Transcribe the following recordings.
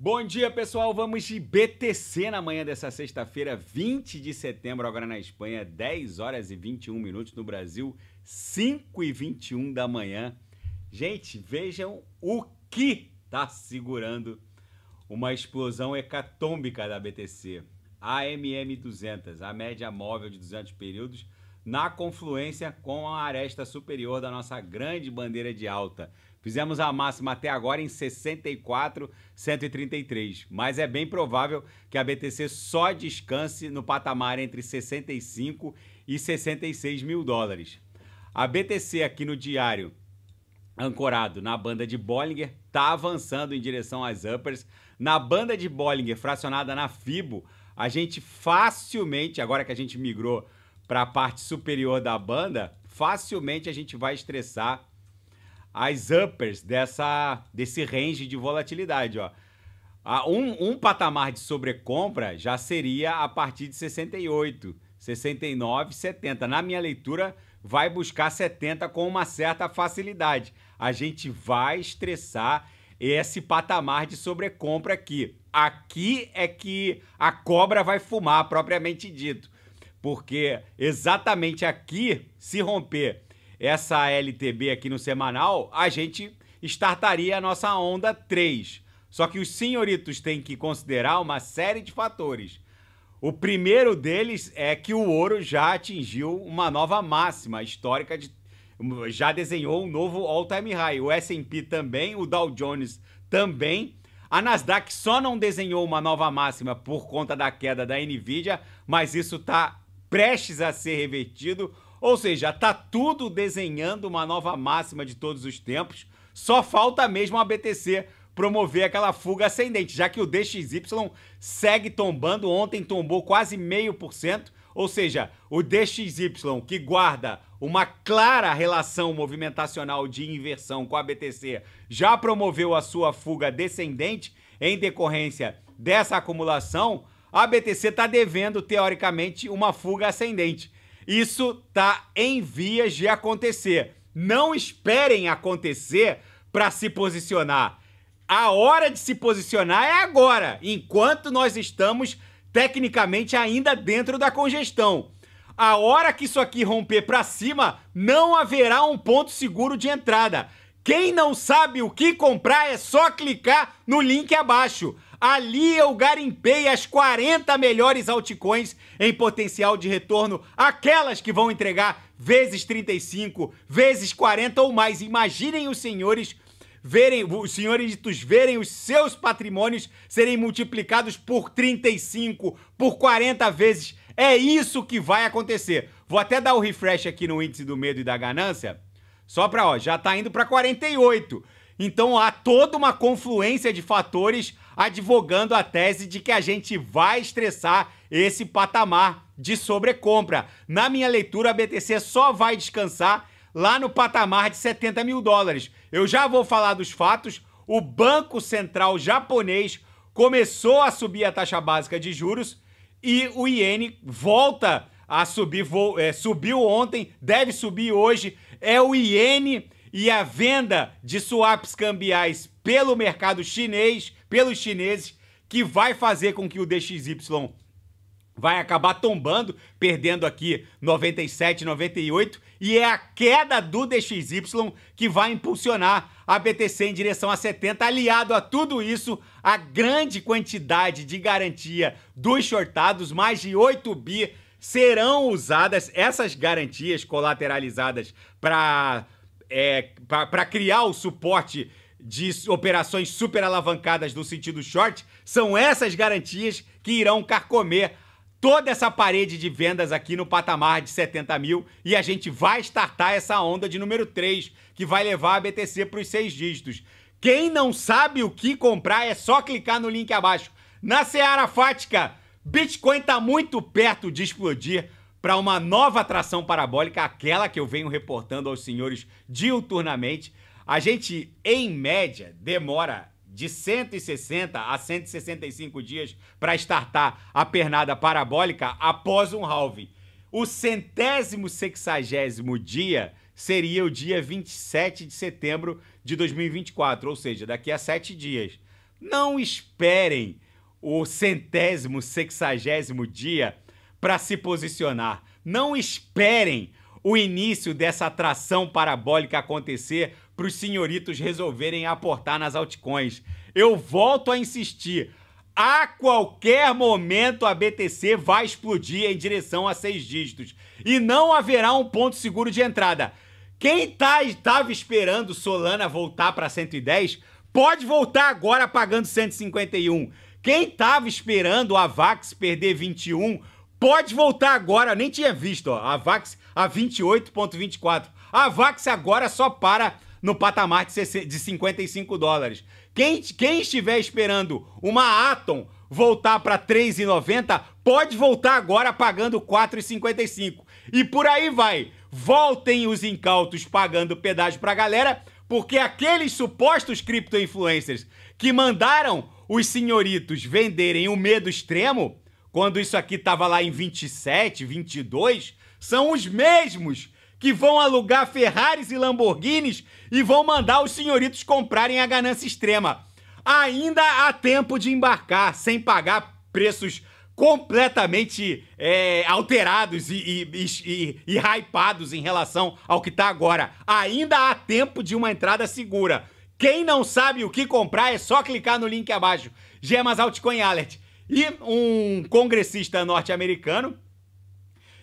Bom dia, pessoal. Vamos de BTC na manhã dessa sexta-feira, 20 de setembro, agora na Espanha, 10 horas e 21 minutos no Brasil, 5 e 21 da manhã. Gente, vejam o que está segurando uma explosão hecatômbica da BTC. AMM 200, a média móvel de 200 períodos, na confluência com a aresta superior da nossa grande bandeira de alta. Fizemos a máxima até agora em 64.133, mas é bem provável que a BTC só descanse no patamar entre 65 e 66 mil dólares. A BTC aqui no diário, ancorado na banda de Bollinger, está avançando em direção às uppers. Na banda de Bollinger, fracionada na FIBO, a gente facilmente, agora que a gente migrou para a parte superior da banda, facilmente a gente vai estressar as uppers dessa, desse range de volatilidade. Ó. Um, um patamar de sobrecompra já seria a partir de 68, 69, 70. Na minha leitura, vai buscar 70 com uma certa facilidade. A gente vai estressar esse patamar de sobrecompra aqui. Aqui é que a cobra vai fumar, propriamente dito porque exatamente aqui, se romper essa LTB aqui no semanal, a gente estartaria a nossa onda 3. Só que os senhoritos têm que considerar uma série de fatores. O primeiro deles é que o ouro já atingiu uma nova máxima histórica, de, já desenhou um novo all-time high. O S&P também, o Dow Jones também. A Nasdaq só não desenhou uma nova máxima por conta da queda da Nvidia, mas isso está prestes a ser revertido, ou seja, tá tudo desenhando uma nova máxima de todos os tempos. Só falta mesmo a BTC promover aquela fuga ascendente, já que o DXY segue tombando, ontem tombou quase meio por cento, ou seja, o DXY que guarda uma clara relação movimentacional de inversão com a BTC já promoveu a sua fuga descendente em decorrência dessa acumulação a BTC está devendo, teoricamente, uma fuga ascendente. Isso está em vias de acontecer. Não esperem acontecer para se posicionar. A hora de se posicionar é agora, enquanto nós estamos tecnicamente ainda dentro da congestão. A hora que isso aqui romper para cima, não haverá um ponto seguro de entrada. Quem não sabe o que comprar é só clicar no link abaixo. Ali eu garimpei as 40 melhores altcoins em potencial de retorno, aquelas que vão entregar vezes 35, vezes 40 ou mais. Imaginem os senhores verem, os senhoritos verem os seus patrimônios serem multiplicados por 35, por 40 vezes. É isso que vai acontecer. Vou até dar o um refresh aqui no índice do medo e da ganância, só para, ó, já tá indo para 48. Então há toda uma confluência de fatores advogando a tese de que a gente vai estressar esse patamar de sobrecompra. Na minha leitura, a BTC só vai descansar lá no patamar de 70 mil dólares. Eu já vou falar dos fatos. O Banco Central japonês começou a subir a taxa básica de juros e o iene volta a subir, é, subiu ontem, deve subir hoje. É o iene e a venda de swaps cambiais pelo mercado chinês, pelos chineses, que vai fazer com que o DXY vai acabar tombando, perdendo aqui 97, 98, e é a queda do DXY que vai impulsionar a BTC em direção a 70, aliado a tudo isso, a grande quantidade de garantia dos shortados, mais de 8 bi serão usadas essas garantias colateralizadas para é, para criar o suporte de operações super alavancadas no sentido short, são essas garantias que irão carcomer toda essa parede de vendas aqui no patamar de 70 mil e a gente vai startar essa onda de número 3, que vai levar a BTC para os seis dígitos. Quem não sabe o que comprar é só clicar no link abaixo. Na Seara Fática, Bitcoin está muito perto de explodir para uma nova atração parabólica, aquela que eu venho reportando aos senhores diuturnamente. A gente, em média, demora de 160 a 165 dias para startar a pernada parabólica após um halve. O centésimo sexagésimo dia seria o dia 27 de setembro de 2024, ou seja, daqui a sete dias. Não esperem o centésimo sexagésimo dia para se posicionar. Não esperem o início dessa atração parabólica acontecer para os senhoritos resolverem aportar nas altcoins. Eu volto a insistir. A qualquer momento a BTC vai explodir em direção a seis dígitos e não haverá um ponto seguro de entrada. Quem tá, estava esperando Solana voltar para 110 pode voltar agora pagando 151. Quem estava esperando a Vax perder 21 Pode voltar agora, nem tinha visto, ó, a Vax a 28.24. A Vax agora só para no patamar de 55 dólares. Quem, quem estiver esperando uma Atom voltar para 3,90, pode voltar agora pagando 4,55. E por aí vai. Voltem os incautos pagando pedágio para a galera, porque aqueles supostos cripto influencers que mandaram os senhoritos venderem o medo extremo quando isso aqui estava lá em 27, 22, são os mesmos que vão alugar Ferraris e Lamborghinis e vão mandar os senhoritos comprarem a ganância extrema. Ainda há tempo de embarcar sem pagar preços completamente é, alterados e, e, e, e, hypados em relação ao que está agora. Ainda há tempo de uma entrada segura. Quem não sabe o que comprar é só clicar no link abaixo. Gemas Altcoin Alert. E um congressista norte-americano,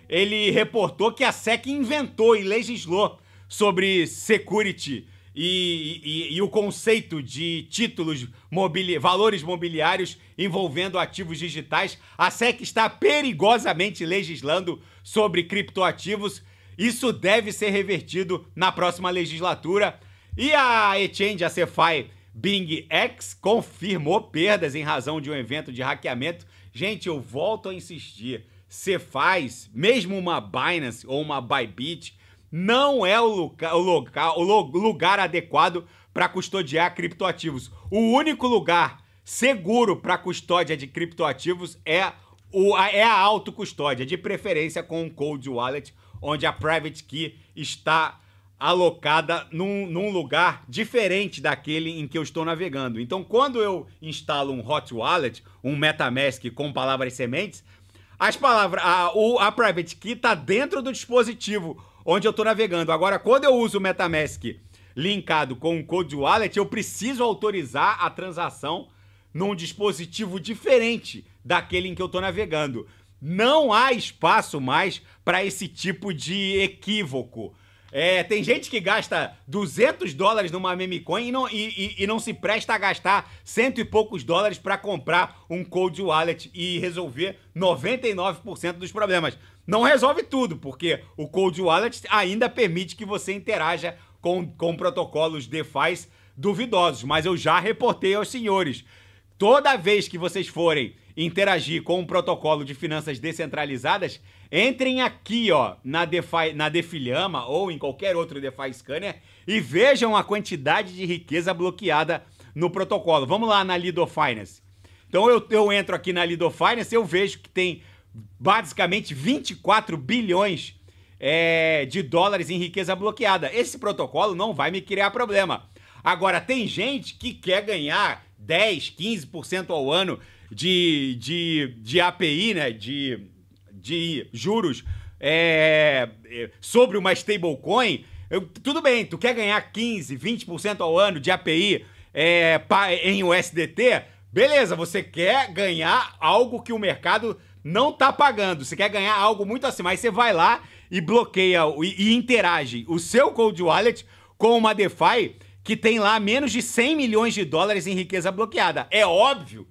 ele reportou que a SEC inventou e legislou sobre security e, e, e o conceito de títulos, mobili valores mobiliários envolvendo ativos digitais. A SEC está perigosamente legislando sobre criptoativos. Isso deve ser revertido na próxima legislatura. E a Exchange, a Cefai, Bing X confirmou perdas em razão de um evento de hackeamento. Gente, eu volto a insistir. Você faz, mesmo uma Binance ou uma Bybit, não é o, lugar, o, local, o lugar adequado para custodiar criptoativos. O único lugar seguro para custódia de criptoativos é, o, é a autocustódia, de preferência com um cold wallet, onde a private key está alocada num, num, lugar diferente daquele em que eu estou navegando. Então, quando eu instalo um Hot Wallet, um MetaMask com palavras sementes, as palavras, a, o, a private key está dentro do dispositivo onde eu estou navegando. Agora, quando eu uso o MetaMask linkado com o um Code Wallet, eu preciso autorizar a transação num dispositivo diferente daquele em que eu estou navegando. Não há espaço mais para esse tipo de equívoco é, tem gente que gasta 200 dólares numa meme coin e não, e, e, e não se presta a gastar cento e poucos dólares para comprar um cold wallet e resolver 99% dos problemas. Não resolve tudo, porque o cold wallet ainda permite que você interaja com, com protocolos DeFi duvidosos, mas eu já reportei aos senhores. Toda vez que vocês forem interagir com um protocolo de finanças descentralizadas, entrem aqui, ó, na DeFi, na Defilhama ou em qualquer outro DeFi Scanner e vejam a quantidade de riqueza bloqueada no protocolo. Vamos lá na Lido Finance. Então eu, eu entro aqui na Lido Finance, eu vejo que tem basicamente 24 bilhões é, de dólares em riqueza bloqueada. Esse protocolo não vai me criar problema. Agora, tem gente que quer ganhar 10, 15% ao ano de, de, de API, né? De, de juros é, é, sobre uma stablecoin. Eu, tudo bem, tu quer ganhar 15, 20% ao ano de API é, em USDT? Beleza, você quer ganhar algo que o mercado não tá pagando. Você quer ganhar algo muito acima. Aí você vai lá e bloqueia e, e interage o seu cold wallet com uma DeFi que tem lá menos de 100 milhões de dólares em riqueza bloqueada. É óbvio.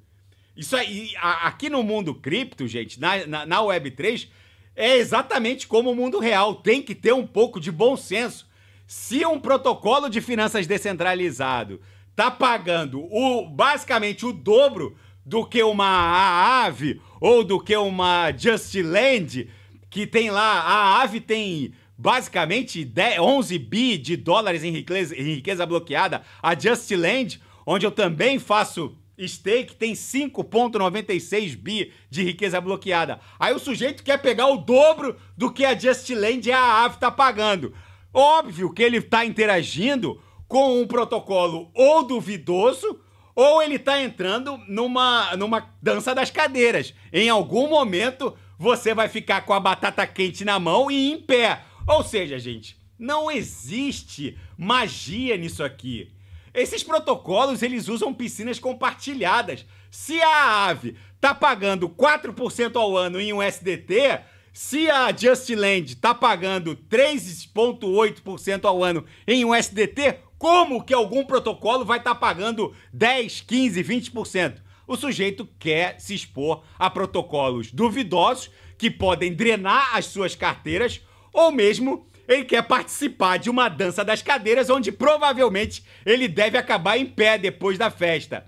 Isso aí, aqui no mundo cripto, gente, na, na, na Web3, é exatamente como o mundo real. Tem que ter um pouco de bom senso. Se um protocolo de finanças descentralizado tá pagando o basicamente o dobro do que uma AAVE ou do que uma Just Land, que tem lá, a AAVE tem basicamente 10, 11 bi de dólares em riqueza, em riqueza bloqueada. A Just Land, onde eu também faço stake, tem 5,96 bi de riqueza bloqueada. Aí o sujeito quer pegar o dobro do que a Just Land e a AVE está pagando. Óbvio que ele está interagindo com um protocolo ou duvidoso ou ele está entrando numa, numa dança das cadeiras. Em algum momento você vai ficar com a batata quente na mão e em pé. Ou seja, gente, não existe magia nisso aqui. Esses protocolos, eles usam piscinas compartilhadas. Se a AVE tá pagando 4% ao ano em um SDT, se a Justland tá pagando 3.8% ao ano em um SDT, como que algum protocolo vai estar tá pagando 10, 15, 20%? O sujeito quer se expor a protocolos duvidosos que podem drenar as suas carteiras ou mesmo ele quer participar de uma dança das cadeiras onde provavelmente ele deve acabar em pé depois da festa.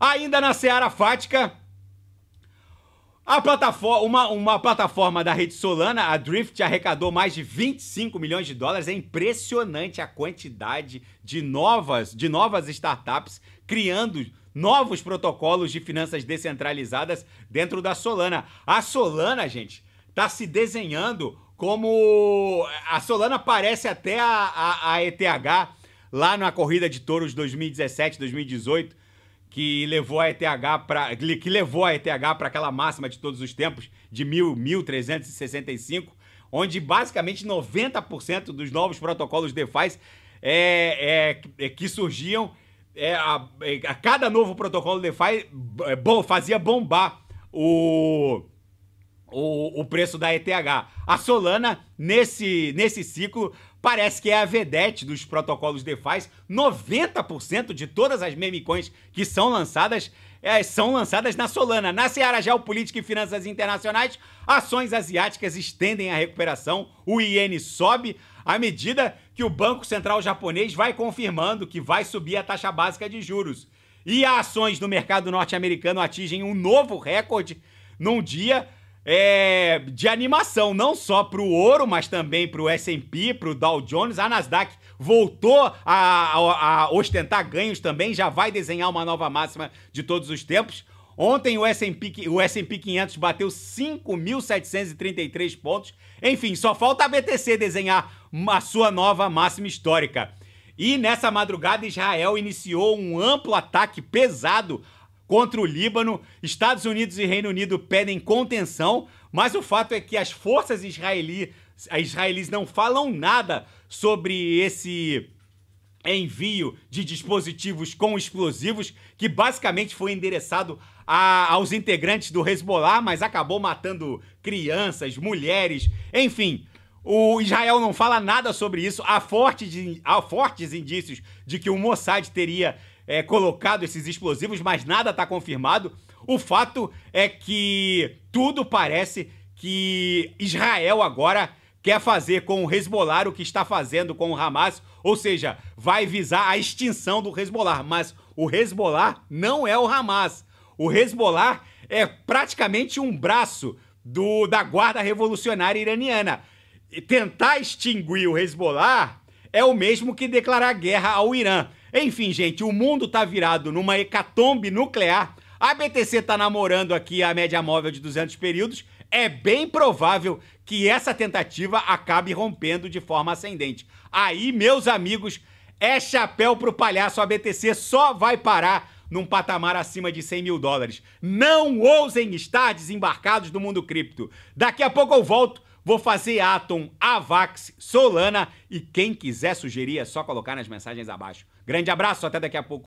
Ainda na seara fática, a plataforma, uma, uma plataforma da rede Solana, a Drift, arrecadou mais de 25 milhões de dólares. É impressionante a quantidade de novas, de novas startups criando novos protocolos de finanças descentralizadas dentro da Solana. A Solana, gente, está se desenhando como a Solana parece até a, a, a ETH lá na corrida de touros 2017, 2018, que levou a ETH para que levou a ETH para aquela máxima de todos os tempos de 1365, onde basicamente 90% dos novos protocolos DeFi é, é, é, que surgiam é, a, é, a, cada novo protocolo DeFi é, bom, fazia bombar o o, o preço da ETH. A Solana, nesse, nesse ciclo, parece que é a vedete dos protocolos DeFi. 90% de todas as memecoins que são lançadas é, são lançadas na Solana. Na Seara Geopolítica e Finanças Internacionais, ações asiáticas estendem a recuperação, o iene sobe à medida que o Banco Central japonês vai confirmando que vai subir a taxa básica de juros. E ações do mercado norte-americano atingem um novo recorde num dia é, de animação, não só para o ouro, mas também para o S&P, para o Dow Jones, a Nasdaq voltou a, a, a, ostentar ganhos também, já vai desenhar uma nova máxima de todos os tempos. Ontem o S&P o S&P 500 bateu 5.733 pontos. Enfim, só falta a BTC desenhar a sua nova máxima histórica. E nessa madrugada Israel iniciou um amplo ataque pesado contra o Líbano. Estados Unidos e Reino Unido pedem contenção, mas o fato é que as forças israeli, israelis não falam nada sobre esse envio de dispositivos com explosivos que basicamente foi endereçado a, aos integrantes do Hezbollah, mas acabou matando crianças, mulheres, enfim. O Israel não fala nada sobre isso. Há fortes, há fortes indícios de que o Mossad teria é, colocado esses explosivos, mas nada está confirmado. O fato é que tudo parece que Israel agora quer fazer com o Hezbollah o que está fazendo com o Hamas, ou seja, vai visar a extinção do Hezbollah, mas o Hezbollah não é o Hamas. O Hezbollah é praticamente um braço do, da Guarda Revolucionária Iraniana. E tentar extinguir o Hezbollah é o mesmo que declarar guerra ao Irã. Enfim, gente, o mundo tá virado numa hecatombe nuclear. A BTC tá namorando aqui a média móvel de 200 períodos. É bem provável que essa tentativa acabe rompendo de forma ascendente. Aí, meus amigos, é chapéu pro palhaço. A BTC só vai parar num patamar acima de 100 mil dólares. Não ousem estar desembarcados do mundo cripto. Daqui a pouco eu volto. Vou fazer Atom, Avax, Solana e quem quiser sugerir é só colocar nas mensagens abaixo. Grande abraço, até daqui a pouco.